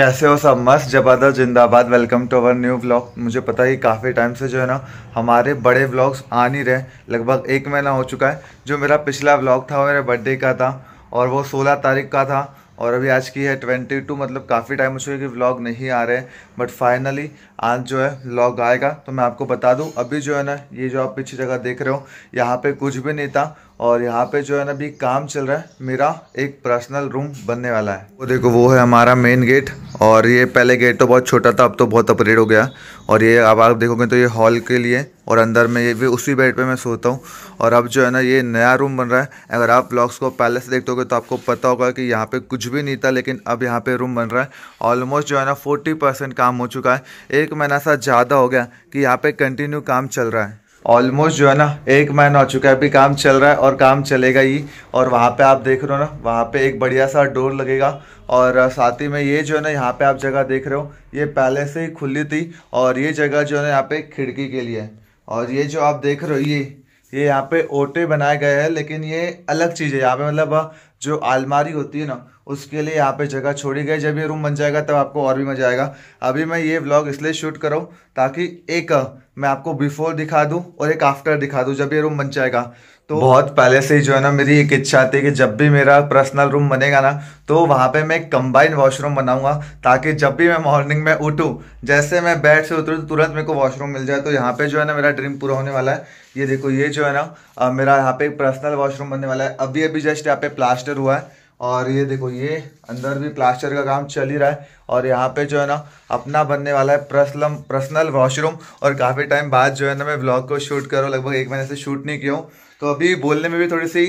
कैसे हो सब मस्त जबरदस्त जिंदाबाद welcome to our new vlog मुझे पता है काफ़ी टाइम से जो है ना हमारे बड़े व्लॉग्स आ नहीं रहे लगभग एक महीना हो चुका है जो मेरा पिछला व्लॉग था वो मेरे बर्थडे का था और वो सोलह तारीख का था और अभी आज की है ट्वेंटी टू मतलब काफ़ी टाइम हो चुका है कि व्लॉग नहीं आ रहे बट फाइनली आज जो है व्लॉग आएगा तो मैं आपको बता दूँ अभी जो है ना ये जो आप पीछे जगह देख रहे हो यहाँ पे कुछ भी नहीं था और यहाँ पे जो है ना अभी काम चल रहा है मेरा एक पर्सनल रूम बनने वाला है वो देखो वो है हमारा मेन गेट और ये पहले गेट तो बहुत छोटा था अब तो बहुत अपग्रेड हो गया और ये अब आप देखोगे तो ये हॉल के लिए और अंदर में ये भी उसी बेड पे मैं सोता हूँ और अब जो है ना ये नया रूम बन रहा है अगर आप ब्लॉग्स को पहले से देखते हो तो आपको पता होगा कि यहाँ पर कुछ भी नहीं था लेकिन अब यहाँ पर रूम बन रहा है ऑलमोस्ट जो है ना फोर्टी परसेंट काम हो चुका है एक महीना सा ज़्यादा हो गया कि यहाँ पर कंटिन्यू काम चल रहा है ऑलमोस्ट जो है ना एक महीना हो चुका है अभी काम चल रहा है और काम चलेगा ही और वहाँ पे आप देख रहे हो ना वहाँ पे एक बढ़िया सा डोर लगेगा और साथ ही में ये जो है ना यहाँ पे आप जगह देख रहे हो ये पहले से ही खुली थी और ये जगह जो है ना यहाँ पे खिड़की के लिए है और ये जो आप देख रहे हो ये ये यहाँ पे ओटे बनाए गए हैं लेकिन ये अलग चीज़ है यहाँ पे मतलब जो आलमारी होती है ना उसके लिए यहाँ पे जगह छोड़ी गई जब ये रूम बन जाएगा तब आपको और भी मज़ा आएगा अभी मैं ये व्लॉग इसलिए शूट कर रहा हूँ ताकि एक मैं आपको बिफोर दिखा दूँ और एक आफ्टर दिखा दूँ जब ये रूम बन जाएगा तो बहुत पहले से ही जो है ना मेरी एक इच्छा थी कि जब भी मेरा पर्सनल रूम बनेगा ना तो वहाँ पे मैं कंबाइन वॉशरूम बनाऊंगा ताकि जब भी मैं मॉर्निंग में उठूँ जैसे मैं बेड से उतरूँ तो तुरंत मेरे को वॉशरूम मिल जाए तो यहाँ पे जो है ना मेरा ड्रीम पूरा होने वाला है ये देखो ये जो है ना मेरा यहाँ पे एक पर्सनल वॉशरूम बनने वाला है अभी अभी जस्ट यहाँ पे प्लास्टर हुआ है और ये देखो ये अंदर भी प्लास्टर का काम चल ही रहा है और यहाँ पे जो है ना अपना बनने वाला है प्रसलम पर्सनल वॉशरूम और काफ़ी टाइम बाद जो है ना मैं ब्लॉग को शूट करो लगभग एक महीने से शूट नहीं किया हूँ तो अभी बोलने में भी थोड़ी सी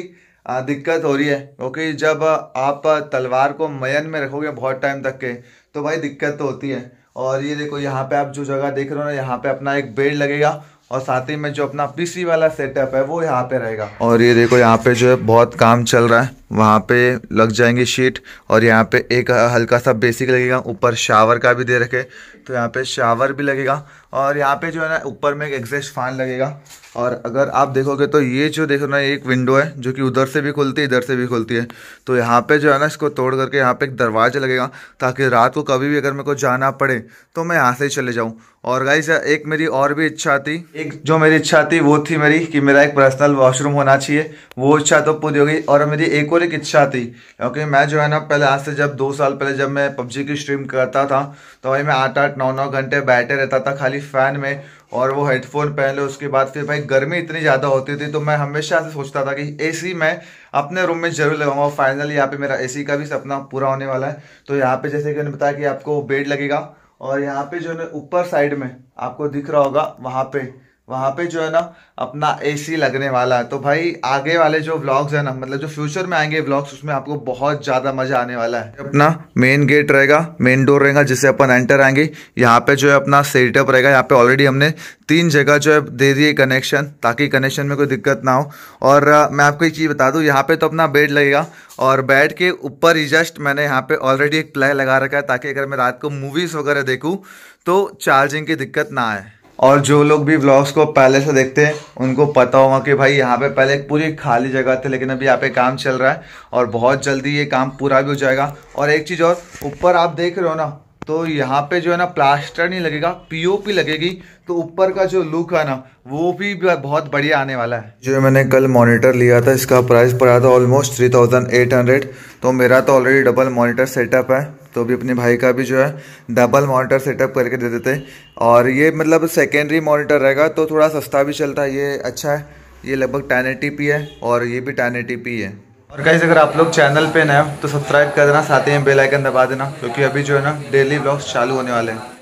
दिक्कत हो रही है क्योंकि जब आप तलवार को मयन में रखोगे बहुत टाइम तक के तो भाई दिक्कत तो होती है और ये देखो यहाँ पर आप जो जगह देख रहे हो ना यहाँ पर अपना एक बेड लगेगा और साथ ही में जो अपना पीसी वाला सेटअप है वो यहाँ पे रहेगा और ये देखो यहाँ पे जो है बहुत काम चल रहा है वहाँ पे लग जाएंगी शीट और यहाँ पे एक हल्का सा बेसिक लगेगा ऊपर शावर का भी दे रखे तो यहाँ पे शावर भी लगेगा और यहाँ पे जो है ना ऊपर में एक एग्जस्ट फैन लगेगा और अगर आप देखोगे तो ये जो देखो ना एक विंडो है जो कि उधर से भी खुलती है इधर से भी खुलती है तो यहाँ पे जो है ना इसको तोड़ करके यहाँ पे एक दरवाज़ा लगेगा ताकि रात को कभी भी अगर मेरे को जाना पड़े तो मैं यहाँ से ही चले जाऊँ और गाइस एक मेरी और भी इच्छा थी एक जो मेरी इच्छा थी वो थी मेरी कि मेरा एक पर्सनल वॉशरूम होना चाहिए वो इच्छा तो पूरी हो गई और मेरी एक और और एक इच्छा थी क्योंकि मैं जो है ना पहले आज से जब दो साल पहले जब मैं पबजी की स्ट्रीम करता था तो भाई मैं आठ आठ नौ नौ घंटे बैठे रहता था खाली फ़ैन में और वो हेडफोन पहन लो उसके बाद फिर भाई गर्मी इतनी ज़्यादा होती थी तो मैं हमेशा से सोचता था कि एसी मैं अपने रूम में जरूर लगाऊंगा फाइनली यहाँ पे मेरा एसी का भी सपना पूरा होने वाला है तो यहाँ पे जैसे कि मैंने बताया कि आपको बेड लगेगा और यहाँ पे जो है ऊपर साइड में आपको दिख रहा होगा वहाँ पे वहाँ पे जो है ना अपना एसी लगने वाला है तो भाई आगे वाले जो व्लॉग्स है ना मतलब जो फ्यूचर में आएंगे व्लॉग्स उसमें आपको बहुत ज़्यादा मज़ा आने वाला है अपना मेन गेट रहेगा मेन डोर रहेगा जिससे अपन एंटर आएंगे यहाँ पे जो है अपना सेटअप रहेगा यहाँ पे ऑलरेडी हमने तीन जगह जो है दे दी है कनेक्शन ताकि कनेक्शन में कोई दिक्कत ना हो और मैं आपको एक चीज़ बता दूँ यहाँ पर तो अपना बेड लगेगा और बेड के ऊपर ही जस्ट मैंने यहाँ पे ऑलरेडी एक प्लाई लगा रखा है ताकि अगर मैं रात को मूवीज़ वगैरह देखूँ तो चार्जिंग की दिक्कत ना आए और जो लोग भी ब्लॉग्स को पहले से देखते हैं उनको पता होगा कि भाई यहाँ पे पहले एक पूरी खाली जगह थी लेकिन अभी यहाँ पे काम चल रहा है और बहुत जल्दी ये काम पूरा भी हो जाएगा और एक चीज़ और ऊपर आप देख रहे हो ना तो यहाँ पे जो है ना प्लास्टर नहीं लगेगा पीओपी लगेगी तो ऊपर का जो लुक है ना वो भी बहुत बढ़िया आने वाला है जो मैंने कल मॉनिटर लिया था इसका प्राइस पड़ा था almost three thousand eight hundred तो मेरा तो ऑलरेडी डबल मॉनिटर सेटअप है तो अभी अपने भाई का भी जो है डबल मॉनिटर सेटअप करके दे देते और ये मतलब सेकेंडरी मॉनिटर रहेगा तो थोड़ा सस्ता भी चलता है ये अच्छा है ये लगभग टेन एटी है और ये भी टेन एटी है और कहीं अगर आप लोग चैनल पे नए हो तो सब्सक्राइब कर देना साथ ही में बेल आइकन दबा देना क्योंकि अभी जो है ना डेली ब्लॉग्स चालू होने वाले हैं